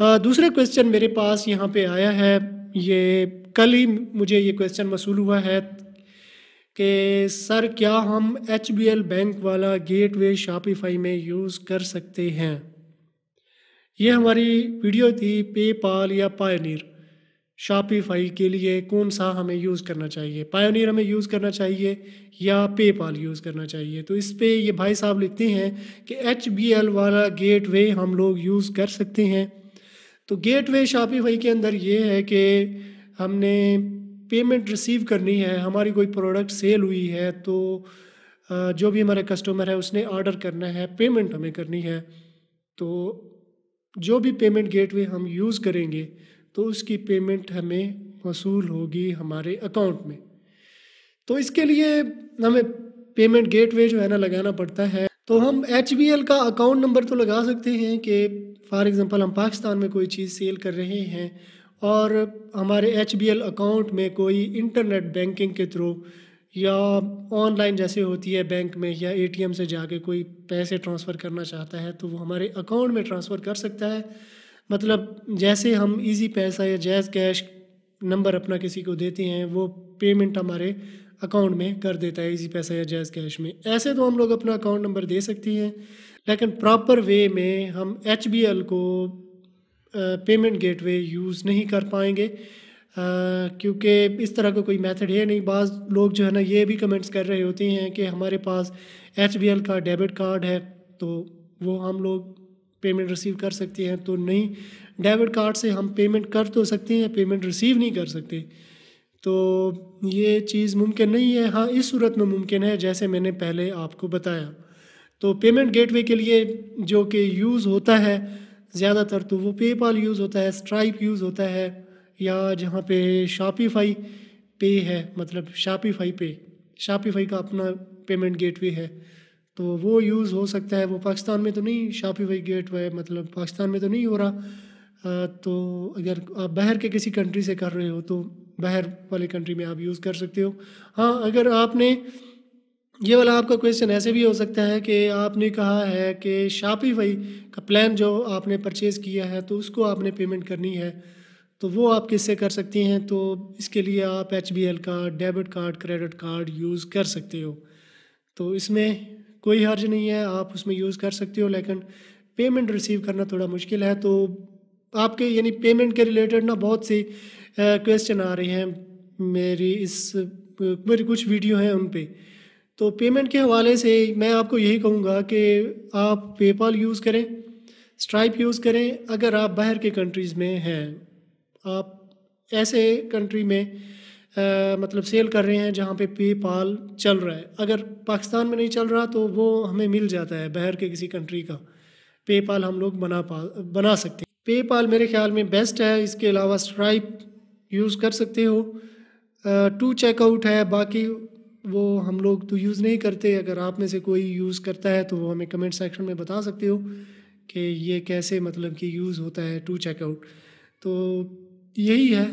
दूसरा क्वेश्चन मेरे पास यहाँ पे आया है ये कल ही मुझे ये क्वेश्चन मसूल हुआ है कि सर क्या हम एच बैंक वाला गेटवे शॉपिफाई में यूज़ कर सकते हैं ये हमारी वीडियो थी पेपाल या पायनिर शॉपिफाई के लिए कौन सा हमें यूज़ करना चाहिए पायोनियर हमें यूज़ करना चाहिए या पेपाल यूज़ करना चाहिए तो इस पर ये भाई साहब लिखते हैं कि एच वाला गेटवे हम लोग यूज़ कर सकते हैं तो गेट वे शापीफाई के अंदर ये है कि हमने पेमेंट रिसीव करनी है हमारी कोई प्रोडक्ट सेल हुई है तो जो भी हमारे कस्टमर है उसने ऑर्डर करना है पेमेंट हमें करनी है तो जो भी पेमेंट गेटवे हम यूज़ करेंगे तो उसकी पेमेंट हमें वसूल होगी हमारे अकाउंट में तो इसके लिए हमें पेमेंट गेटवे जो है ना लगाना पड़ता है तो हम एच का अकाउंट नंबर तो लगा सकते हैं कि फॉर एग्ज़ाम्पल हम पाकिस्तान में कोई चीज़ सेल कर रहे हैं और हमारे एच अकाउंट में कोई इंटरनेट बैंकिंग के थ्रू या ऑनलाइन जैसे होती है बैंक में या एटीएम से जाके कोई पैसे ट्रांसफ़र करना चाहता है तो वो हमारे अकाउंट में ट्रांसफ़र कर सकता है मतलब जैसे हम इजी पैसा या जैज़ कैश नंबर अपना किसी को देते हैं वो पेमेंट हमारे अकाउंट में कर देता है इजी पैसा या जायज़ कैश में ऐसे तो हम लोग अपना अकाउंट नंबर दे सकती हैं लेकिन प्रॉपर वे में हम एच को पेमेंट गेटवे यूज़ नहीं कर पाएंगे क्योंकि इस तरह का को कोई मेथड है नहीं बाज़ लोग जो है ना ये भी कमेंट्स कर रहे होते हैं कि हमारे पास एच का डेबिट कार्ड है तो वो हम लोग पेमेंट रिसीव कर सकते हैं तो नहीं डेबिट कार्ड से हम पेमेंट कर तो सकते हैं पेमेंट रिसीव नहीं कर सकते तो ये चीज़ मुमकिन नहीं है हाँ इस सूरत में मुमकिन है जैसे मैंने पहले आपको बताया तो पेमेंट गेटवे के लिए जो कि यूज़ होता है ज़्यादातर तो वो पेपाल यूज़ होता है स्ट्राइप यूज़ होता है या जहाँ पे शापीफाई पे है मतलब शापीफाई पे शापीफाई का अपना पेमेंट गेटवे है तो वो यूज़ हो सकता है वो पाकिस्तान में तो नहीं शापीफाई गेटवे मतलब पाकिस्तान में तो नहीं हो रहा तो अगर आप बाहर के किसी कंट्री से कर रहे हो तो बाहर वाली कंट्री में आप यूज़ कर सकते हो हाँ अगर आपने ये वाला आपका क्वेश्चन ऐसे भी हो सकता है कि आपने कहा है कि शापीफाई का प्लान जो आपने परचेज़ किया है तो उसको आपने पेमेंट करनी है तो वो आप किससे कर सकती हैं तो इसके लिए आप H B L card debit card credit card use कर सकते हो तो इसमें कोई हर्ज नहीं है आप उसमें यूज़ कर सकते हो लेकिन पेमेंट रिसीव करना थोड़ा मुश्किल है तो आपके यानी पेमेंट के रिलेटेड ना बहुत सी क्वेश्चन आ रहे हैं मेरी इस मेरी कुछ वीडियो हैं उन पर तो पेमेंट के हवाले से मैं आपको यही कहूँगा कि आप पेपाल यूज़ करें स्ट्राइप यूज़ करें अगर आप बाहर के कंट्रीज़ में हैं आप ऐसे कंट्री में आ, मतलब सेल कर रहे हैं जहाँ पे पेपाल चल रहा है अगर पाकिस्तान में नहीं चल रहा तो वो हमें मिल जाता है बाहर के किसी कंट्री का पेपाल हम लोग बना पा बना सकते हैं पेपाल मेरे ख्याल में बेस्ट है इसके अलावा स्ट्राइप यूज़ कर सकते हो टू चेकआउट है बाकी वो हम लोग तो यूज़ नहीं करते अगर आप में से कोई यूज़ करता है तो वो हमें कमेंट सेक्शन में बता सकते हो कि ये कैसे मतलब कि यूज़ होता है टू चेकआउट तो यही है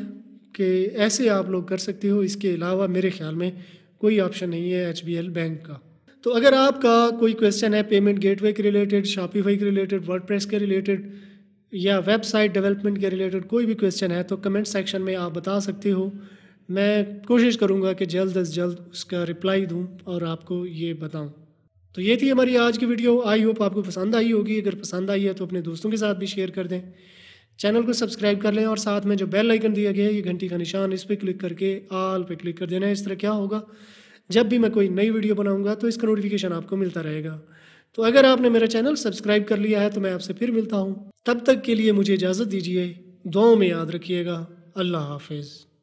कि ऐसे आप लोग कर सकते हो इसके अलावा मेरे ख्याल में कोई ऑप्शन नहीं है एच बैंक का तो अगर आपका कोई क्वेश्चन है पेमेंट गेटवे के रिलेटेड शॉपिफाई के रिलेटेड वर्डप्रेस के रिलेटेड या वेबसाइट डेवलपमेंट के रिलेटेड कोई भी क्वेश्चन है तो कमेंट सेक्शन में आप बता सकते हो मैं कोशिश करूँगा कि जल्द अज जल्द उसका रिप्लाई दूँ और आपको ये बताऊँ तो ये थी हमारी आज की वीडियो आई होप आपको पसंद आई होगी अगर पसंद आई है तो अपने दोस्तों के साथ भी शेयर कर दें चैनल को सब्सक्राइब कर लें और साथ में जो बेल आइकन दिया गया है ये घंटी का निशान इस पर क्लिक करके आल पे क्लिक कर देना है इस तरह क्या होगा जब भी मैं कोई नई वीडियो बनाऊंगा तो इसका नोटिफिकेशन आपको मिलता रहेगा तो अगर आपने मेरा चैनल सब्सक्राइब कर लिया है तो मैं आपसे फिर मिलता हूँ तब तक के लिए मुझे इजाज़त दीजिए दुआओं में याद रखिएगा अल्लाह हाफिज़